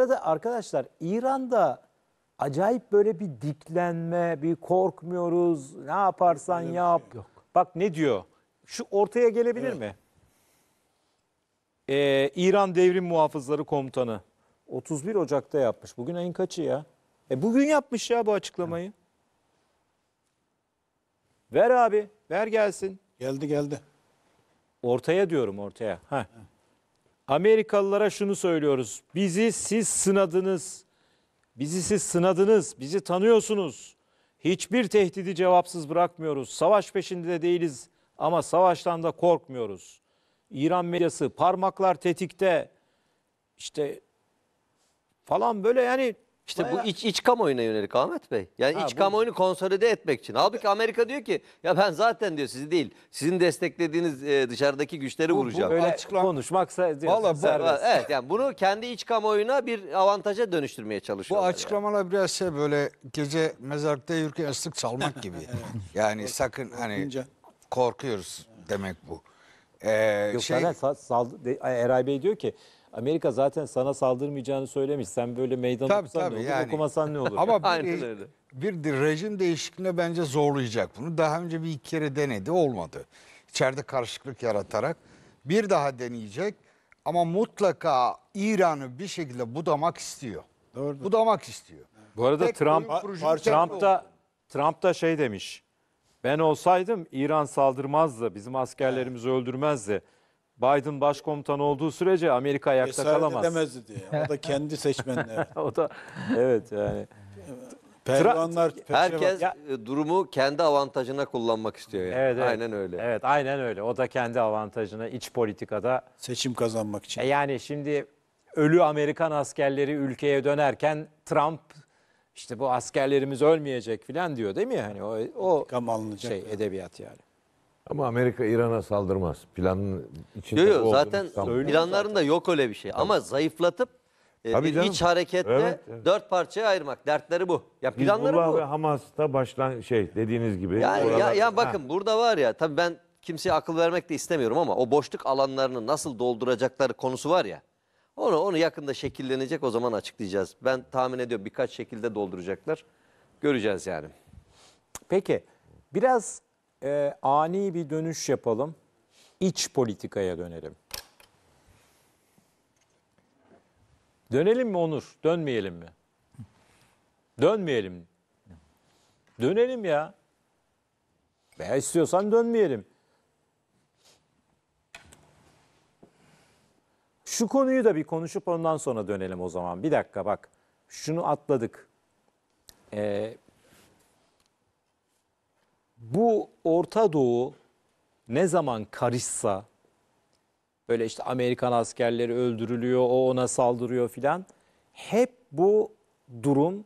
Burada arkadaşlar İran'da acayip böyle bir diklenme, bir korkmuyoruz, ne yaparsan Öyle yap. Şey yok. Bak ne diyor? Şu ortaya gelebilir evet. mi? Ee, İran Devrim Muhafızları Komutanı 31 Ocak'ta yapmış. Bugün ayın kaçı ya? E bugün yapmış ya bu açıklamayı. Ver abi, ver gelsin. Geldi geldi. Ortaya diyorum ortaya. Heh. Amerikalılara şunu söylüyoruz. Bizi siz sınadınız. Bizi siz sınadınız. Bizi tanıyorsunuz. Hiçbir tehdidi cevapsız bırakmıyoruz. Savaş peşinde de değiliz ama savaştan da korkmuyoruz. İran medyası parmaklar tetikte. İşte falan böyle yani işte Bayağı... bu iç, iç kamuoyuna yönelik Ahmet Bey. Yani ha, iç bu... kamuoyunu konsolide etmek için. Halbuki Amerika diyor ki ya ben zaten diyor sizi değil sizin desteklediğiniz e, dışarıdaki güçleri bu, vuracağım. Bu, öyle açıklan... konuşmaksa diyor. bu... Serbest. Evet yani bunu kendi iç kamuoyuna bir avantaja dönüştürmeye çalışıyorlar. Bu açıklamalar yani. biraz şey böyle gece mezarlıkta yürürken ıslık çalmak gibi. Yani sakın hani korkuyoruz demek bu. Ee, Yok şey... zaten sal, Eray Bey diyor ki Amerika zaten sana saldırmayacağını söylemiş. Sen böyle meydan Tabii, okusan tabii, ne olur, yani. okumasan ne olur? Ama Aynen bir, bir de rejim değişikliğine bence zorlayacak bunu. Daha önce bir iki kere denedi olmadı. İçeride karışıklık yaratarak bir daha deneyecek ama mutlaka İran'ı bir şekilde budamak istiyor. Doğru. Budamak istiyor. Bu arada Tek Trump Trump da Trump da şey demiş. Ben olsaydım İran saldırmazdı, bizim askerlerimizi öldürmezdi. Biden başkomutan olduğu sürece Amerika ayakta Esaret kalamaz. edemezdi diye. O da kendi seçmenleri. o da evet yani. Pehlivanlar Herkes bak- durumu kendi avantajına kullanmak istiyor yani. Evet, evet. Aynen öyle. Evet aynen öyle. O da kendi avantajına iç politikada. seçim kazanmak için. E yani şimdi ölü Amerikan askerleri ülkeye dönerken Trump işte bu askerlerimiz ölmeyecek falan diyor değil mi? hani o, o şey edebiyat yani. Ama Amerika İran'a saldırmaz. Planın içinde Yok yok zaten planlarında yok öyle bir şey. Ama zayıflatıp e, Tabii bir canım. iç hareketle Evet, evet. dört parçaya ayırmak. Dertleri bu. Ya planları Hizbullah bu. ve Hamas'ta başlan şey dediğiniz gibi. Ya, oralar- ya bakın burada var ya tabii ben kimseye akıl vermek de istemiyorum ama o boşluk alanlarını nasıl dolduracakları konusu var ya. Onu onu yakında şekillenecek o zaman açıklayacağız. Ben tahmin ediyorum birkaç şekilde dolduracaklar. Göreceğiz yani. Peki biraz e, ani bir dönüş yapalım, iç politikaya dönelim. Dönelim mi Onur? Dönmeyelim mi? Dönmeyelim. Dönelim ya. Veya istiyorsan dönmeyelim. Şu konuyu da bir konuşup ondan sonra dönelim o zaman. Bir dakika bak. Şunu atladık. Ee, bu Orta Doğu ne zaman karışsa böyle işte Amerikan askerleri öldürülüyor, o ona saldırıyor filan. Hep bu durum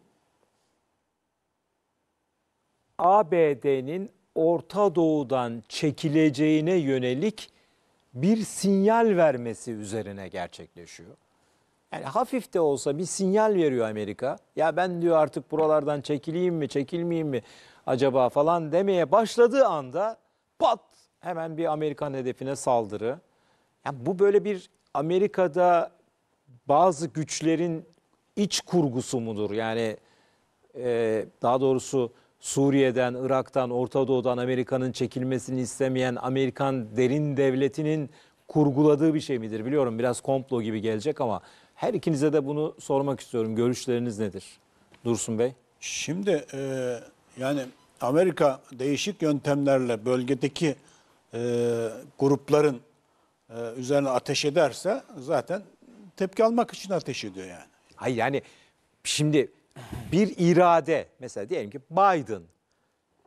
ABD'nin Orta Doğu'dan çekileceğine yönelik bir sinyal vermesi üzerine gerçekleşiyor. Yani hafif de olsa bir sinyal veriyor Amerika. Ya ben diyor artık buralardan çekileyim mi, çekilmeyeyim mi? acaba falan demeye başladığı anda pat hemen bir Amerikan hedefine saldırı. Yani bu böyle bir Amerika'da bazı güçlerin iç kurgusu mudur? Yani e, daha doğrusu Suriye'den, Irak'tan, Orta Doğu'dan Amerika'nın çekilmesini istemeyen Amerikan derin devletinin kurguladığı bir şey midir? Biliyorum biraz komplo gibi gelecek ama her ikinize de bunu sormak istiyorum. Görüşleriniz nedir? Dursun Bey. Şimdi e, yani Amerika değişik yöntemlerle bölgedeki e, grupların e, üzerine ateş ederse zaten tepki almak için ateş ediyor yani. Hayır yani şimdi bir irade mesela diyelim ki Biden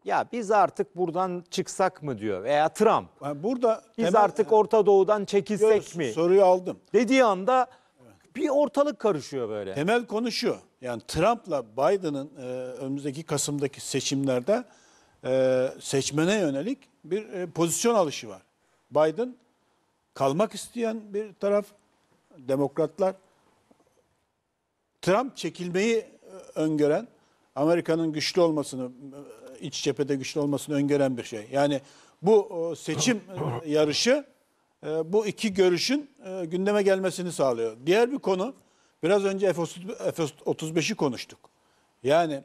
ya biz artık buradan çıksak mı diyor veya Trump. Yani burada biz temel, artık Orta Doğu'dan çekilsek diyoruz, mi? Soruyu aldım. Dediği anda bir ortalık karışıyor böyle. Temel konuşuyor. Yani Trump'la Biden'ın e, önümüzdeki Kasım'daki seçimlerde e, seçmene yönelik bir e, pozisyon alışı var. Biden kalmak isteyen bir taraf, demokratlar. Trump çekilmeyi e, öngören, Amerika'nın güçlü olmasını, e, iç cephede güçlü olmasını öngören bir şey. Yani bu seçim yarışı e, bu iki görüşün gündeme gelmesini sağlıyor. Diğer bir konu Biraz önce F-35'i konuştuk. Yani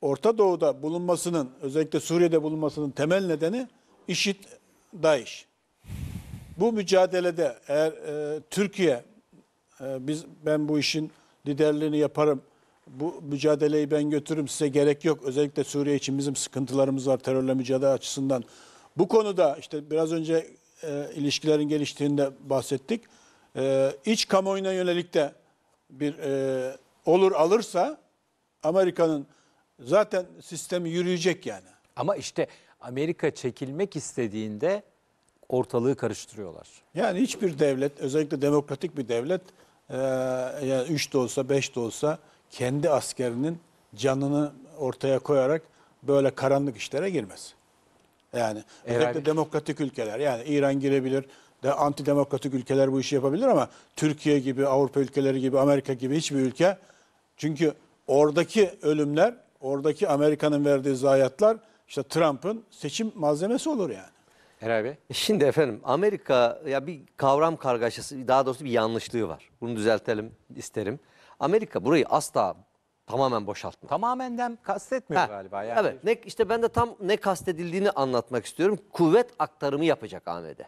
Orta Doğu'da bulunmasının, özellikle Suriye'de bulunmasının temel nedeni işit DAEŞ. Bu mücadelede eğer e, Türkiye, e, biz ben bu işin liderliğini yaparım, bu mücadeleyi ben götürürüm, size gerek yok. Özellikle Suriye için bizim sıkıntılarımız var terörle mücadele açısından. Bu konuda işte biraz önce e, ilişkilerin geliştiğinde bahsettik. E, iç kamuoyuna yönelik de bir e, olur alırsa Amerika'nın zaten sistemi yürüyecek yani. Ama işte Amerika çekilmek istediğinde ortalığı karıştırıyorlar. Yani hiçbir devlet, özellikle demokratik bir devlet, e, yani üç de olsa beş de olsa kendi askerinin canını ortaya koyarak böyle karanlık işlere girmez. Yani özellikle Herhalde. demokratik ülkeler. Yani İran girebilir, de antidemokratik ülkeler bu işi yapabilir ama Türkiye gibi, Avrupa ülkeleri gibi, Amerika gibi hiçbir ülke. Çünkü oradaki ölümler, oradaki Amerika'nın verdiği zayiatlar işte Trump'ın seçim malzemesi olur yani. Eray Bey. E şimdi efendim Amerika ya bir kavram kargaşası daha doğrusu bir yanlışlığı var. Bunu düzeltelim isterim. Amerika burayı asla tamamen boşaltma. Tamamenden kastetmiyor ha, galiba. Yani. Evet ne, işte ben de tam ne kastedildiğini anlatmak istiyorum. Kuvvet aktarımı yapacak AMD.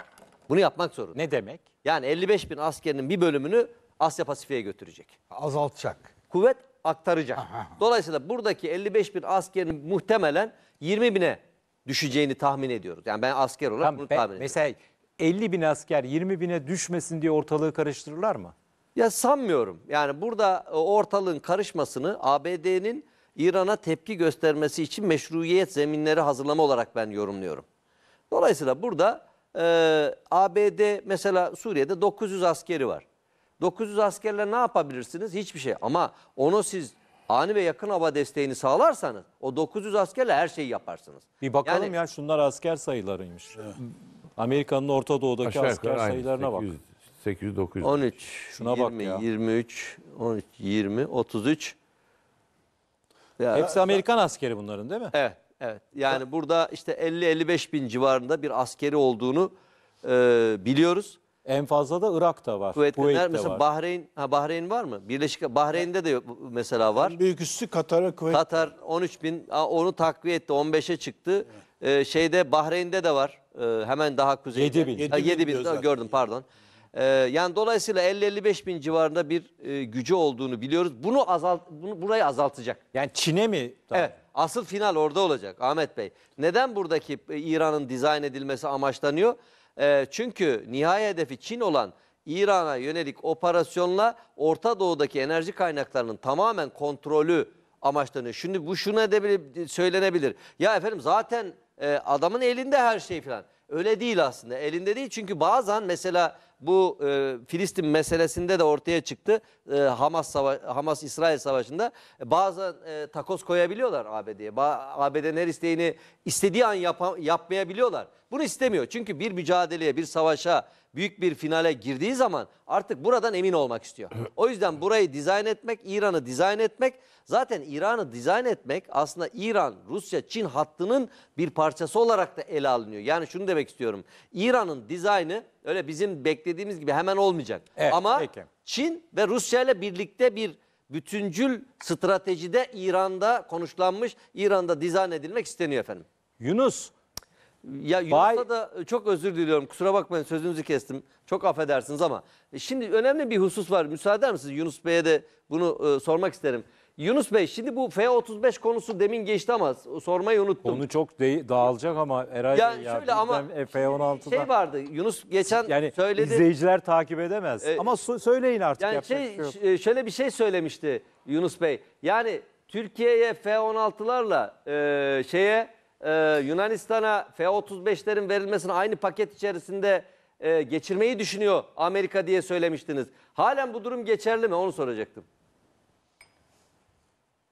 Bunu yapmak zorunda. Ne demek? Yani 55 bin askerinin bir bölümünü Asya Pasifik'e götürecek. Azaltacak. Kuvvet aktaracak. Aha. Dolayısıyla buradaki 55 bin askerin muhtemelen 20 bine düşeceğini tahmin ediyoruz. Yani ben asker olarak tamam, bunu tahmin ediyorum. Mesela 50 bin asker 20 bine düşmesin diye ortalığı karıştırırlar mı? Ya sanmıyorum. Yani burada e, ortalığın karışmasını ABD'nin İran'a tepki göstermesi için meşruiyet zeminleri hazırlama olarak ben yorumluyorum. Dolayısıyla burada e, ee, ABD mesela Suriye'de 900 askeri var. 900 askerle ne yapabilirsiniz? Hiçbir şey. Ama onu siz ani ve yakın hava desteğini sağlarsanız o 900 askerle her şeyi yaparsınız. Bir bakalım Yani- ya şunlar asker sayılarıymış. Amerika'nın Orta Doğu'daki asker yukarı aynı. sayılarına bak. 800 900. 13, Şuna bak ya. 23, 13, 20, 33. Ya, Hepsi Amerikan askeri bunların değil mi? Evet. Evet yani burada işte 50-55 bin civarında bir askeri olduğunu e, biliyoruz. En fazla da Irak'ta var. Kuvvetliler mesela var. Bahreyn, ha Bahreyn var mı? Birleşik Bahreyn'de de mesela var. En büyük üssü Katar'a Kuveyt. Katar 13 bin onu takviye etti 15'e çıktı. Evet. Ee, şeyde Bahreyn'de de var. Ee, hemen daha kuzeyde. 7 bin. 7 bin, 7 bin gördüm pardon. E, yani dolayısıyla 50-55 bin civarında bir e, gücü olduğunu biliyoruz. Bunu azalt, bunu, burayı azaltacak. Yani Çin'e mi? Tamam. Evet. Asıl final orada olacak Ahmet Bey. Neden buradaki e, İran'ın dizayn edilmesi amaçlanıyor? E, çünkü nihai hedefi Çin olan İran'a yönelik operasyonla Orta Doğu'daki enerji kaynaklarının tamamen kontrolü amaçlanıyor. Şimdi bu şuna de söylenebilir. Ya efendim zaten e, adamın elinde her şey falan. Öyle değil aslında. Elinde değil çünkü bazen mesela bu e, Filistin meselesinde de ortaya çıktı. E, Hamas Hamas İsrail savaşında e, bazen e, takoz koyabiliyorlar ABD'ye. ABD'nin her isteğini istediği an yap yapmayabiliyorlar. Bunu istemiyor. Çünkü bir mücadeleye, bir savaşa, büyük bir finale girdiği zaman artık buradan emin olmak istiyor. O yüzden burayı dizayn etmek, İran'ı dizayn etmek, zaten İran'ı dizayn etmek aslında İran, Rusya, Çin hattının bir parçası olarak da ele alınıyor. Yani şunu demek istiyorum. İran'ın dizaynı öyle bizim beklediğimiz gibi hemen olmayacak. Evet, Ama peki. Çin ve Rusya ile birlikte bir bütüncül stratejide İran'da konuşlanmış, İran'da dizayn edilmek isteniyor efendim. Yunus ya Bay- Yunus'a da e, çok özür diliyorum. Kusura bakmayın sözünüzü kestim. Çok affedersiniz ama. E, şimdi önemli bir husus var. Müsaade eder misiniz? Yunus Bey'e de bunu e, sormak isterim. Yunus Bey şimdi bu F-35 konusu demin geçti ama sormayı unuttum. Onu çok de- dağılacak ama Eray ya, ya, Bey şöyle ama e, f 16da şey vardı Yunus geçen yani söyledi. izleyiciler takip edemez. Ee, ama so- söyleyin artık Yani yapacak şey, şey şöyle bir şey söylemişti Yunus Bey. Yani Türkiye'ye F-16'larla e, şeye e, Yunanistan'a F-35'lerin verilmesini aynı paket içerisinde e, geçirmeyi düşünüyor Amerika diye söylemiştiniz. Halen bu durum geçerli mi? Onu soracaktım.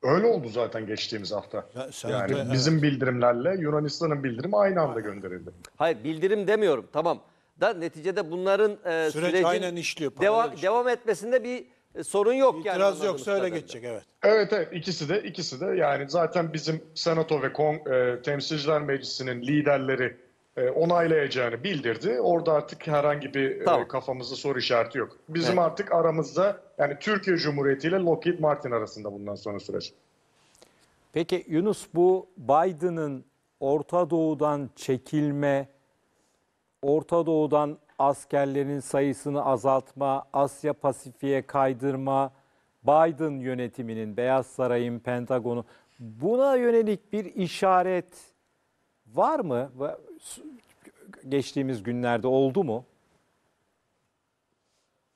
Öyle oldu zaten geçtiğimiz hafta. Ya, yani de, bizim evet. bildirimlerle Yunanistan'ın bildirimi aynı anda gönderildi. Hayır bildirim demiyorum tamam. Da neticede bunların e, Süreç sürecin aynen işliyor, devam, işliyor. devam etmesinde bir e, sorun yok İtiraz yani. İtiraz yok söyle geçecek evet. Evet evet ikisi de ikisi de yani zaten bizim senato ve kon, e, temsilciler meclisinin liderleri e, onaylayacağını bildirdi. Orada artık herhangi bir e, tamam. e, kafamızda soru işareti yok. Bizim evet. artık aramızda yani Türkiye Cumhuriyeti ile Lockheed Martin arasında bundan sonra süreç. Peki Yunus bu Biden'ın Orta Doğu'dan çekilme, Orta Doğu'dan askerlerin sayısını azaltma, Asya Pasifik'e kaydırma, Biden yönetiminin, Beyaz Saray'ın, Pentagon'u buna yönelik bir işaret var mı? Geçtiğimiz günlerde oldu mu?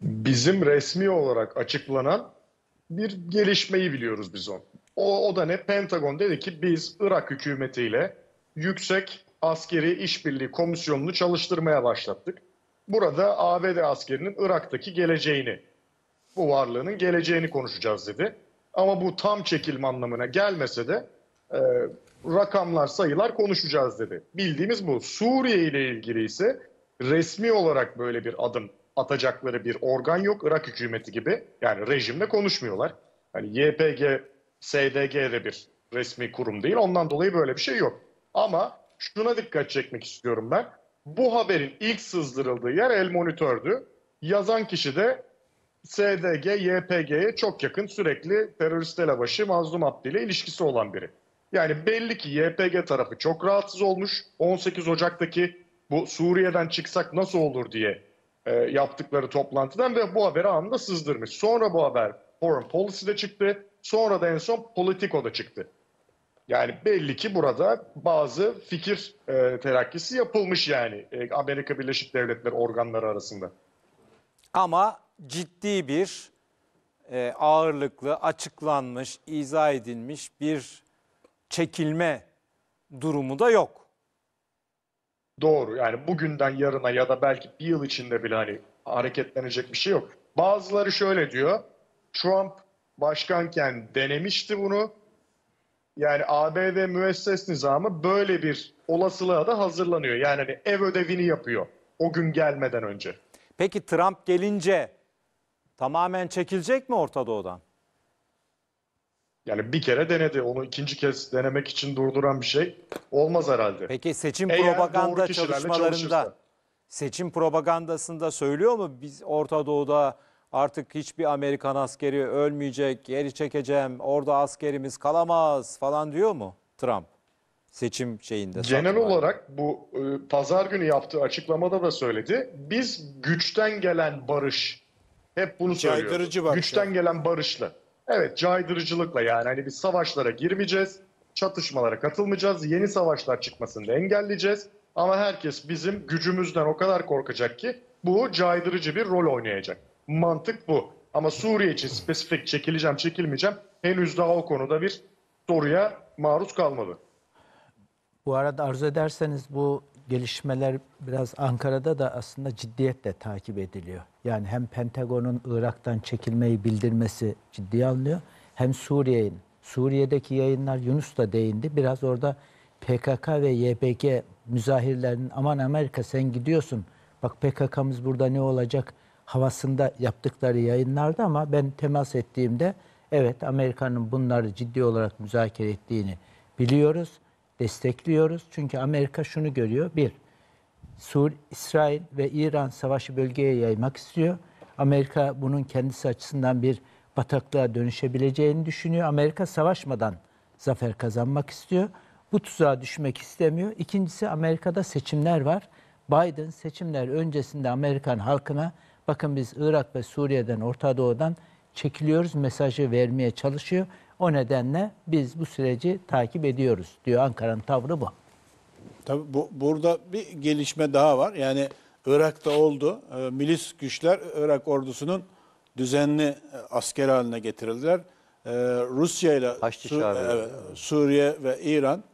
Bizim resmi olarak açıklanan bir gelişmeyi biliyoruz biz onu. O, o da ne? Pentagon dedi ki biz Irak hükümetiyle yüksek askeri işbirliği komisyonunu çalıştırmaya başlattık. Burada ABD askerinin Irak'taki geleceğini, bu varlığının geleceğini konuşacağız dedi. Ama bu tam çekilme anlamına gelmese de e, rakamlar, sayılar konuşacağız dedi. Bildiğimiz bu. Suriye ile ilgili ise resmi olarak böyle bir adım atacakları bir organ yok. Irak hükümeti gibi yani rejimle konuşmuyorlar. Yani YPG, SDG de bir resmi kurum değil. Ondan dolayı böyle bir şey yok. Ama şuna dikkat çekmek istiyorum ben. Bu haberin ilk sızdırıldığı yer El Monitör'dü. Yazan kişi de SDG, YPG'ye çok yakın sürekli terörist elebaşı Mazlum Abdi ile ilişkisi olan biri. Yani belli ki YPG tarafı çok rahatsız olmuş. 18 Ocak'taki bu Suriye'den çıksak nasıl olur diye e, yaptıkları toplantıdan ve bu haberi anında sızdırmış. Sonra bu haber Foreign Policy'de çıktı. Sonra da en son Politico'da çıktı. Yani belli ki burada bazı fikir e, terakkisi yapılmış yani e, Amerika Birleşik Devletleri organları arasında. Ama ciddi bir e, ağırlıklı, açıklanmış, izah edilmiş bir çekilme durumu da yok. Doğru yani bugünden yarına ya da belki bir yıl içinde bile hani hareketlenecek bir şey yok. Bazıları şöyle diyor, Trump başkanken denemişti bunu yani ABD müesses nizamı böyle bir olasılığa da hazırlanıyor. Yani hani ev ödevini yapıyor o gün gelmeden önce. Peki Trump gelince tamamen çekilecek mi Orta Doğu'dan? Yani bir kere denedi. Onu ikinci kez denemek için durduran bir şey olmaz herhalde. Peki seçim Eğer propaganda çalışmalarında çalışırsa. seçim propagandasında söylüyor mu biz Orta Doğu'da artık hiçbir Amerikan askeri ölmeyecek, geri çekeceğim, orada askerimiz kalamaz falan diyor mu Trump? seçim şeyinde. Genel olarak bu e, pazar günü yaptığı açıklamada da söyledi. Biz güçten gelen barış hep bunu söylüyoruz. Caydırıcı barış. Güçten yani. gelen barışla. Evet caydırıcılıkla yani hani biz savaşlara girmeyeceğiz, çatışmalara katılmayacağız, yeni savaşlar çıkmasını da engelleyeceğiz. Ama herkes bizim gücümüzden o kadar korkacak ki bu caydırıcı bir rol oynayacak. Mantık bu. Ama Suriye için spesifik çekileceğim çekilmeyeceğim henüz daha o konuda bir soruya maruz kalmadı. Bu arada arzu ederseniz bu gelişmeler biraz Ankara'da da aslında ciddiyetle takip ediliyor. Yani hem Pentagon'un Irak'tan çekilmeyi bildirmesi ciddiye alınıyor hem Suriye'nin. Suriye'deki yayınlar Yunus da değindi. Biraz orada PKK ve YPG müzahirlerinin aman Amerika sen gidiyorsun. Bak PKK'mız burada ne olacak? havasında yaptıkları yayınlardı ama ben temas ettiğimde evet Amerika'nın bunları ciddi olarak müzakere ettiğini biliyoruz, destekliyoruz. Çünkü Amerika şunu görüyor. Bir, Sur, İsrail ve İran savaşı bölgeye yaymak istiyor. Amerika bunun kendisi açısından bir bataklığa dönüşebileceğini düşünüyor. Amerika savaşmadan zafer kazanmak istiyor. Bu tuzağa düşmek istemiyor. İkincisi Amerika'da seçimler var. Biden seçimler öncesinde Amerikan halkına Bakın biz Irak ve Suriye'den, Orta Doğu'dan çekiliyoruz mesajı vermeye çalışıyor. O nedenle biz bu süreci takip ediyoruz diyor Ankara'nın tavrı bu. Tabii bu, burada bir gelişme daha var. Yani Irak'ta oldu. Ee, milis güçler Irak ordusunun düzenli e, asker haline getirildiler. Ee, Rusya ile Su, e, Suriye ve İran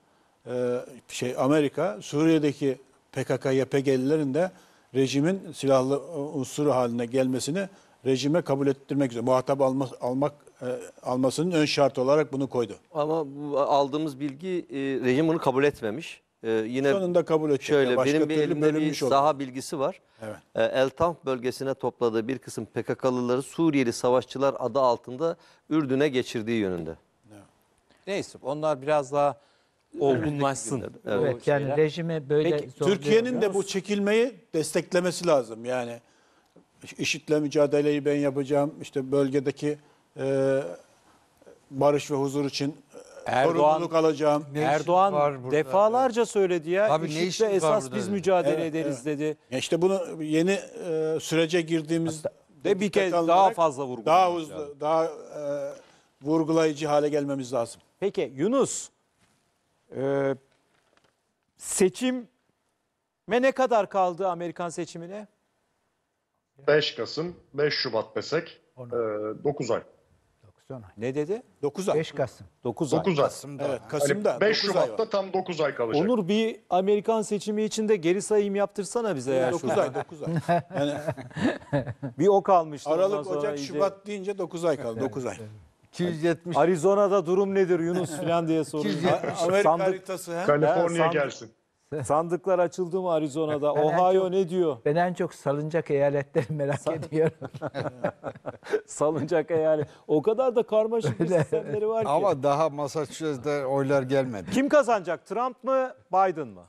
e, şey Amerika Suriye'deki PKK YPG'lilerin de rejimin silahlı e, unsuru haline gelmesini rejime kabul ettirmek üzere muhatap alma, almak e, almasının ön şartı olarak bunu koydu. Ama bu aldığımız bilgi e, rejim bunu kabul etmemiş. E, yine sonunda kabul edecek. Şöyle Başka benim bir elimde bir saha bilgisi var. Evet. E, El bölgesine topladığı bir kısım PKK'lıları Suriyeli savaşçılar adı altında Ürdün'e geçirdiği yönünde. Evet. Neyse onlar biraz daha olgunlaşsın. Evet, yani şeyler. rejime böyle Peki, Türkiye'nin de bu çekilmeyi desteklemesi lazım. Yani işitle mücadeleyi ben yapacağım. İşte bölgedeki e, barış ve huzur için e, sorumluluk alacağım. Erdoğan var defalarca evet. söyledi ya. Abi ne işle esas biz dedi. mücadele evet, ederiz evet. dedi. Ya işte bunu yeni e, sürece girdiğimiz de bir kez daha fazla vurgulayacağız. Daha hızlı, daha e, vurgulayıcı hale gelmemiz lazım. Peki Yunus ee, seçim ne kadar kaldı Amerikan seçimine? 5 Kasım, 5 Şubat desek e, 9 ay. 9 ay. Ne dedi? 9 ay. 5 Kasım. 9 ay. 9 ay. Kasım'da. Evet, Kasım'da. Yani 5 Şubat'ta tam 9 ay kalacak. Onur bir Amerikan seçimi için de geri sayım yaptırsana bize ya. 9 ay, 9 ay. Yani Bir o kalmıştı. Aralık, Ocak, iyice- Şubat deyince 9 ay kaldı. 9 ay. 270. Arizona'da durum nedir Yunus falan diye soruyor. Amerika Sandık, haritası. He? Kaliforniya gelsin. Sandıklar açıldı mı Arizona'da? Ben Ohio çok, ne diyor? Ben en çok salıncak eyaletleri merak San... ediyorum. salıncak eyalet. O kadar da karmaşık bir sistemleri var ki. Ama daha Massachusetts'te oylar gelmedi. Kim kazanacak? Trump mı Biden mı?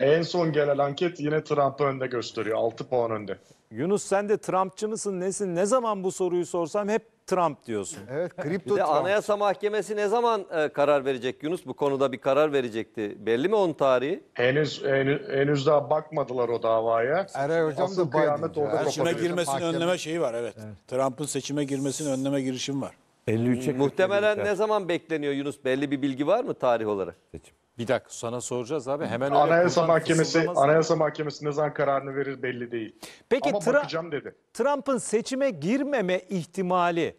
en son gelen anket yine Trump'ı önde gösteriyor. 6 puan önde. Yunus sen de Trumpçı mısın nesin? Ne zaman bu soruyu sorsam hep Trump diyorsun. Evet kripto Bir de Trump. Anayasa Mahkemesi ne zaman e, karar verecek Yunus? Bu konuda bir karar verecekti. Belli mi onun tarihi? Henüz, henüz, henüz daha bakmadılar o davaya. Eray hocam Asıl da kıyamet Biden Seçime kopacak. girmesini Mahkeme. önleme şeyi var evet. Trump'ın seçime girmesini önleme girişim var. 53'e Muhtemelen ne zaman bekleniyor Yunus? Belli bir bilgi var mı tarih olarak? Seçim. Bir dakika sana soracağız abi. Hemen öyle Anayasa Mahkemesi Anayasa Mahkemesi ne zaman kararını verir belli değil. Peki Ama Tra- bakacağım dedi. Trump'ın seçime girmeme ihtimali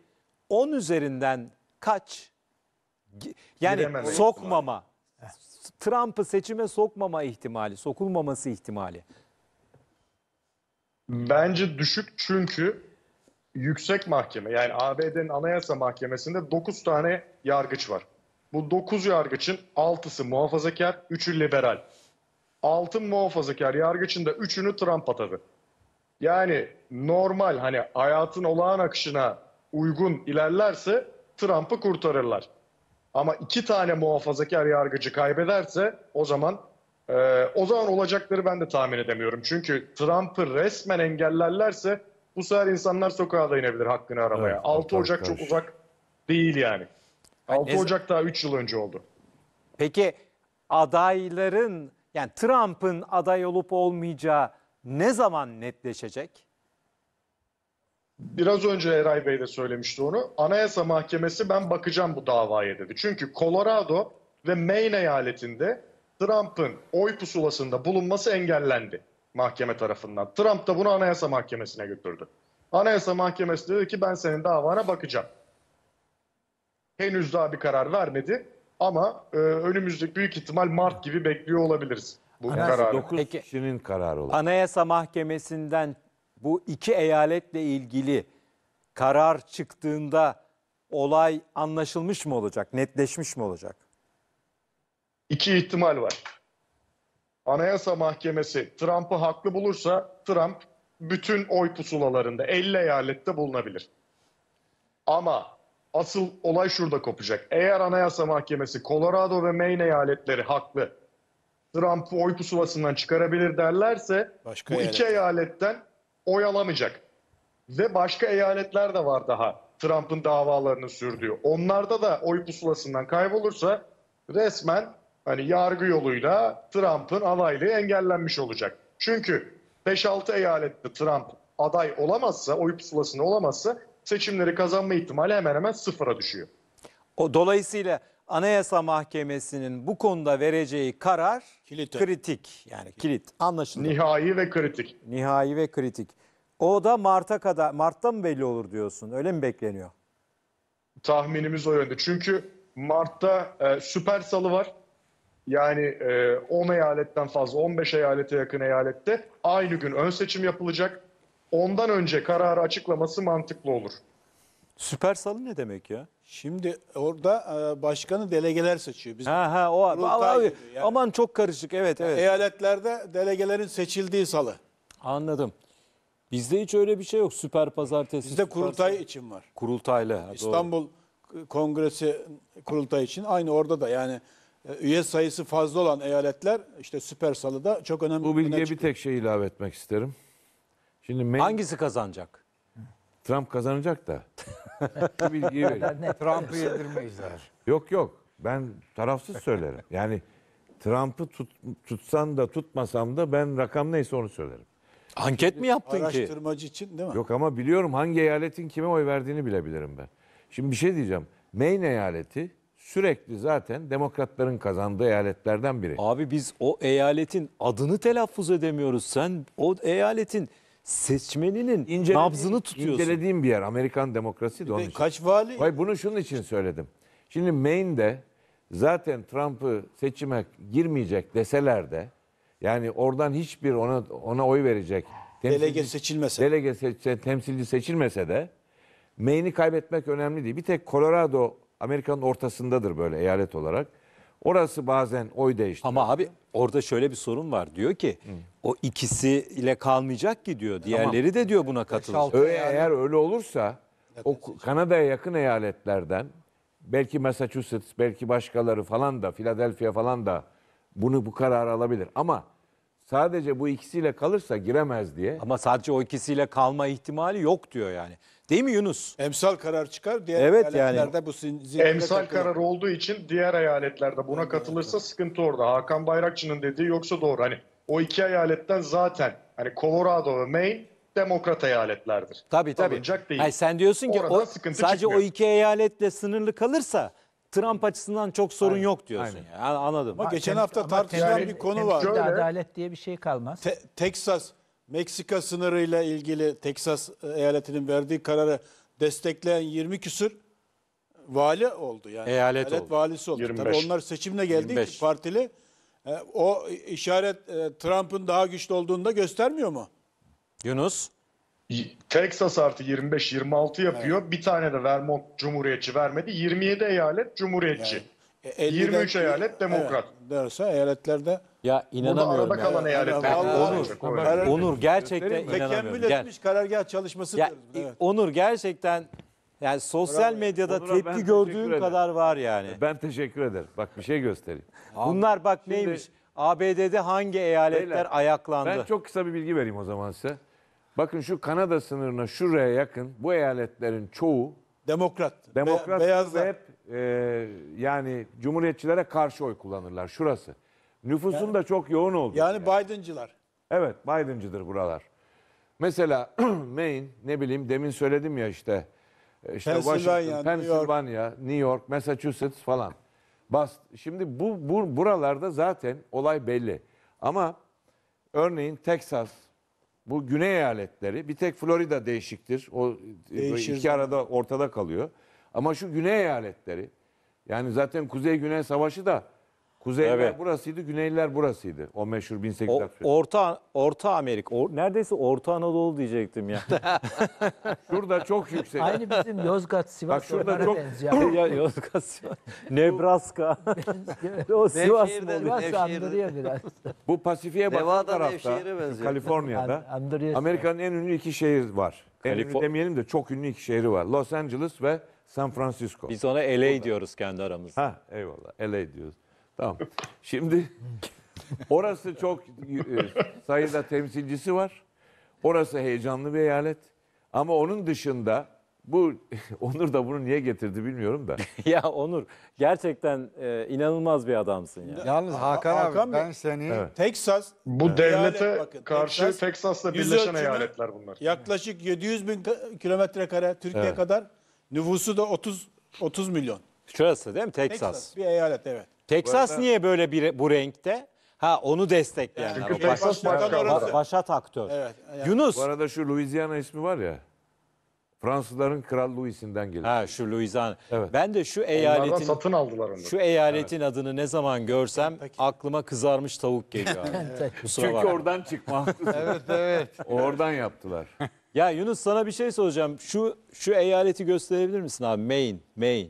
10 üzerinden kaç? Yani Girememe sokmama. Trump'ı seçime sokmama ihtimali, sokulmaması ihtimali. Bence düşük çünkü yüksek mahkeme yani ABD'nin Anayasa Mahkemesi'nde 9 tane yargıç var. Bu 9 yargıçın 6'sı muhafazakar, 3'ü liberal. 6 muhafazakar yargıçın da 3'ünü Trump atadı. Yani normal hani hayatın olağan akışına uygun ilerlerse Trump'ı kurtarırlar. Ama iki tane muhafazakar yargıcı kaybederse o zaman e, o zaman olacakları ben de tahmin edemiyorum. Çünkü Trump'ı resmen engellerlerse bu sefer insanlar sokağa da inebilir hakkını aramaya. Evet, 6 Ocak çok uzak değil yani. 6 ne... Ocak daha 3 yıl önce oldu. Peki adayların yani Trump'ın aday olup olmayacağı ne zaman netleşecek? Biraz önce Eray Bey de söylemişti onu. Anayasa Mahkemesi ben bakacağım bu davaya dedi. Çünkü Colorado ve Maine eyaletinde Trump'ın oy pusulasında bulunması engellendi mahkeme tarafından. Trump da bunu Anayasa Mahkemesi'ne götürdü. Anayasa Mahkemesi dedi ki ben senin davana bakacağım henüz daha bir karar vermedi. Ama e, önümüzdeki büyük ihtimal Mart gibi bekliyor olabiliriz bu Anayasa kararı. 9 Peki. kişinin kararı olur. Anayasa Mahkemesi'nden bu iki eyaletle ilgili karar çıktığında olay anlaşılmış mı olacak, netleşmiş mi olacak? İki ihtimal var. Anayasa Mahkemesi Trump'ı haklı bulursa Trump bütün oy pusulalarında 50 eyalette bulunabilir. Ama Asıl olay şurada kopacak. Eğer Anayasa Mahkemesi Colorado ve Maine eyaletleri haklı. Trump'ı oy pusulasından çıkarabilir derlerse başka bu eyalet. iki eyaletten oy alamayacak. Ve başka eyaletler de var daha Trump'ın davalarını sürdüğü. Onlarda da oy pusulasından kaybolursa resmen hani yargı yoluyla Trump'ın adaylığı engellenmiş olacak. Çünkü 5-6 eyalette Trump aday olamazsa, oy pusulasında olamazsa seçimleri kazanma ihtimali hemen hemen sıfıra düşüyor. O dolayısıyla Anayasa Mahkemesi'nin bu konuda vereceği karar kilit. kritik yani kilit anlaşıldı. Nihai ve kritik. Nihai ve kritik. O da Mart'a kadar Mart'ta mı belli olur diyorsun? Öyle mi bekleniyor? Tahminimiz o yönde. Çünkü Mart'ta e, süper salı var. Yani e, 10 eyaletten fazla 15 eyalete yakın eyalette aynı gün ön seçim yapılacak ondan önce kararı açıklaması mantıklı olur. Süper salı ne demek ya? Şimdi orada e, başkanı delegeler seçiyor. Bizim Ha ha o abi, yani. aman çok karışık evet evet. Eyaletlerde delegelerin seçildiği salı. Anladım. Bizde hiç öyle bir şey yok. Süper pazartesi. Bizde süper kurultay salı. için var. kurultaylı. ha, doğru. İstanbul Kongresi kurultay için aynı orada da yani e, üye sayısı fazla olan eyaletler işte süper da çok önemli. Bu bilgiye bir tek şey ilave etmek isterim. Şimdi May, Hangisi kazanacak? Trump kazanacak da. Bu bilgiyi verin. Trump'ı yedirmeyizler. Yok yok. Ben tarafsız söylerim. Yani Trump'ı tut, tutsan da tutmasam da ben rakam neyse onu söylerim. Anket mi yaptın ki? Araştırmacı için değil mi? Yok ama biliyorum hangi eyaletin kime oy verdiğini bilebilirim ben. Şimdi bir şey diyeceğim. Maine eyaleti sürekli zaten demokratların kazandığı eyaletlerden biri. Abi biz o eyaletin adını telaffuz edemiyoruz. Sen o eyaletin seçmeninin İncelediğim- nabzını tutuyorsun. İncelediğim bir yer. Amerikan demokrasi de onun için. Kaç vali? Vay bunu şunun için söyledim. Şimdi Maine'de zaten Trump'ı seçime girmeyecek deseler de yani oradan hiçbir ona ona oy verecek Delege seçilmese. delege seçse, temsilci seçilmese de Maine'i kaybetmek önemli değil. Bir tek Colorado Amerika'nın ortasındadır böyle eyalet olarak. Orası bazen oy değiştiriyor. Ama abi orada şöyle bir sorun var. Diyor ki Hı. o ikisiyle kalmayacak ki diyor. Diğerleri de diyor buna katılacak. Öyle eğer öyle olursa o Kanada'ya yakın eyaletlerden belki Massachusetts, belki başkaları falan da Philadelphia falan da bunu bu kararı alabilir. Ama sadece bu ikisiyle kalırsa giremez diye. Ama sadece o ikisiyle kalma ihtimali yok diyor yani. Değil mi Yunus? Emsal karar çıkar. Diğer evet eyaletlerde yani. bu zincirle Emsal katılır. karar olduğu için diğer eyaletlerde buna katılırsa sıkıntı orada. Hakan Bayrakçı'nın dediği yoksa doğru. Hani o iki eyaletten zaten hani Colorado ve Maine demokrat eyaletlerdir. Tabii tabii. Alınacak değil. Hayır, sen diyorsun ki o, sadece çıkmıyor. o iki eyaletle sınırlı kalırsa Trump açısından çok sorun Aynen. yok diyorsun. Aynen. Yani. Anladım. Ama geçen hafta tartışılan bir konu var. Şöyle, adalet diye bir şey kalmaz. Te Texas, Meksika sınırıyla ilgili Texas eyaletinin verdiği kararı destekleyen 20 küsür vali oldu. Yani. Eyalet, Eyalet oldu. valisi oldu. 25. Tabii onlar seçimle geldi partili. E, o işaret e, Trump'ın daha güçlü olduğunu da göstermiyor mu? Yunus? Texas artı 25-26 yapıyor. Evet. Bir tane de Vermont Cumhuriyetçi vermedi. 27 eyalet Cumhuriyetçi. Yani, e, 23 eyalet Demokrat. Evet, derse eyaletlerde ya inanamıyorum. arada ya. kalan eyaletler. Yani, Onur, Onur, Onur gerçekten inanamıyorum. Tekemmül etmiş karargah çalışması. Ya, diyoruz. evet. Onur gerçekten yani sosyal medyada Onur'a tepki gördüğüm kadar var yani. Ben teşekkür ederim. Bak bir şey göstereyim. Bunlar bak Şimdi, neymiş? ABD'de hangi eyaletler beyler, ayaklandı? Ben çok kısa bir bilgi vereyim o zaman size. Bakın şu Kanada sınırına şuraya yakın bu eyaletlerin çoğu Demokrat. Demokrat Be- beyazlar. hep e, yani cumhuriyetçilere karşı oy kullanırlar şurası. Nüfusun Yani- da çok yoğun oldu. Yani Biden'cılar. Evet Biden'cıdır buralar. Mesela Maine ne bileyim demin söyledim ya işte. E, işte Pennsylvania, Washington, New York. New York, Massachusetts falan. Bas, şimdi bu, bu buralarda zaten olay belli. Ama örneğin Texas, bu güney eyaletleri bir tek Florida değişiktir. O e, Değişir. iki arada ortada kalıyor. Ama şu güney eyaletleri yani zaten kuzey güney savaşı da Kuzeyler Evet. burasıydı, güneyler burasıydı. O meşhur 1800 Orta Orta Amerika. Or- neredeyse Orta Anadolu diyecektim ya. Şurada çok yüksek. Aynı bizim Yozgat, Bak şurada çok- benziyor. ya Yozgat, Sivas- Nebraska. o Sivas Nevşehir'de- andırıyor Bu Pasifik'e bak. Nevada tarafta, Nevşehir'e şu benziyor. Kaliforniya'da. Amerika'nın en ünlü iki şehri var. En ünlü demeyelim de çok ünlü iki şehri var. Los Angeles ve San Francisco. Biz ona LA diyoruz kendi aramızda. Ha eyvallah. LA diyoruz. Tamam. Şimdi orası çok e, sayıda temsilcisi var. Orası heyecanlı bir eyalet. Ama onun dışında bu Onur da bunu niye getirdi bilmiyorum da. ya Onur gerçekten e, inanılmaz bir adamsın ya. Yalnız Hakan, Hakan abi ben seni evet. Texas bu evet. devlete bakın, karşı Texas'la birleşen eyaletler bunlar. Yaklaşık 700 bin kilometre kare Türkiye evet. kadar nüfusu da 30 30 milyon. Şurası değil mi Texas? Texas bir eyalet evet. Texas arada- niye böyle bir bu renkte? Ha onu destekleyenler. Çünkü Texas başkan başat aktör. Evet. yani- Yunus. Bu arada şu Louisiana ismi var ya. Fransızların Kral Louis'inden geliyor. Ha şu Louisiana. Evet. Ben de şu Onlardan eyaletin satın aldılar onu. şu eyaletin adını ne zaman görsem aklıma kızarmış tavuk geliyor. Abi. Çünkü bakma. oradan çıkma. evet evet. Oradan yaptılar. Ya Yunus sana bir şey soracağım. Şu şu eyaleti gösterebilir misin abi? Maine, Maine.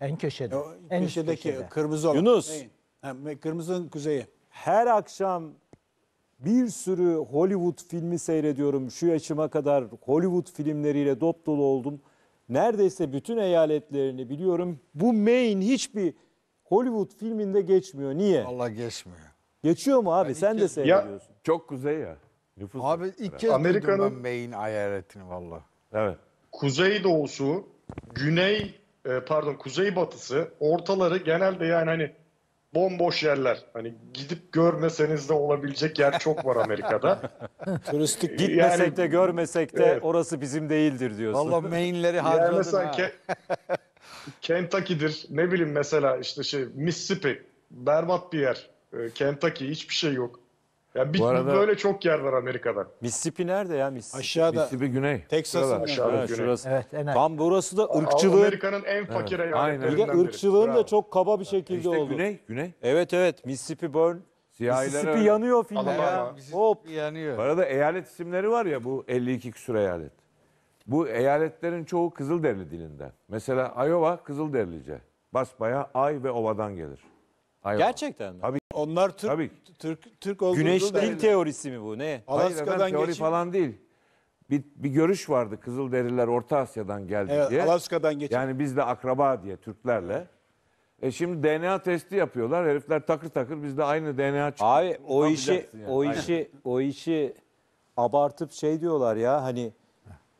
En köşede. E, o en köşedeki köşede. kırmızı olan. Yunus. Ha, kırmızının kuzeyi. Her akşam bir sürü Hollywood filmi seyrediyorum. Şu yaşıma kadar Hollywood filmleriyle dop dolu oldum. Neredeyse bütün eyaletlerini biliyorum. Bu Maine hiçbir Hollywood filminde geçmiyor. Niye? Allah geçmiyor. Geçiyor mu abi? Ben Sen de seyrediyorsun. Ya, çok kuzey ya. Nüfus abi ilk kez Amerika'nın Maine eyaletini valla. Evet. Kuzey doğusu, güney e, pardon kuzey batısı ortaları genelde yani hani bomboş yerler. Hani gidip görmeseniz de olabilecek yer çok var Amerika'da. Turistik e, gitmesek yani, de görmesek de evet. orası bizim değildir diyorsun. Valla mainleri harcadın yani mesela ha. Ke Kentucky'dir ne bileyim mesela işte şey Mississippi berbat bir yer. E, Kentucky hiçbir şey yok. Yani bir, Bu arada- böyle çok yer var Amerika'da. Mississippi nerede ya Mississippi? Aşağıda. Mississippi güney. Texas'ın Aşağıda Ha, şurası. Evet, en Tam burası da ırkçılığın, Amerika'nın en fakir bir eyaletlerinden de ırkçılığın da çok kaba bir şekilde İşte oldu. güney, güney. Evet evet Mississippi burn. Mississippi öyle. yanıyor filmde ya. Hop. yanıyor. Bu yanıyor. arada eyalet isimleri var ya bu 52 küsur eyalet. Bu eyaletlerin çoğu Kızılderili dilinden. Mesela Iowa Kızılderilice. Basbaya ay ve ovadan gelir. Iowa. Gerçekten mi? Tabii onlar Türk Tabii. Türk Türk olduğunu Güneş dil teorisi mi bu ne? Alaska'dan efendim, teori geçip falan değil. Bir, bir görüş vardı Kızıl Deriler Orta Asya'dan geldi evet, diye. Alaska'dan geçip Yani biz de akraba diye Türklerle. E şimdi DNA testi yapıyorlar. Herifler takır takır bizde aynı DNA çıkıyor Abi o işi yani? o Aynen. işi o işi abartıp şey diyorlar ya hani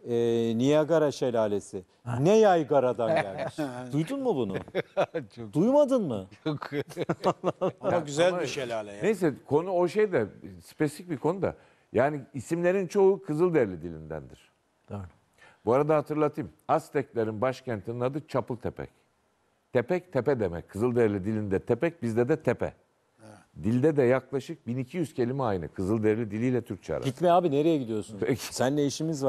e, Niagara şelalesi. Ne yaygara'dan gelmiş. Duydun mu bunu? Çok Duymadın mı? Ama güzel bir şelale ya. Neyse konu o şey de spesifik bir konu da. Yani isimlerin çoğu Kızılderili dilindendir. Doğru. Bu arada hatırlatayım. Azteklerin başkentinin adı Çapultepek. Tepek tepe demek. Kızılderili dilinde tepek bizde de tepe. Dilde de yaklaşık 1200 kelime aynı. Kızılderili diliyle Türkçe arası. Gitme abi nereye gidiyorsun? Peki. Seninle işimiz var.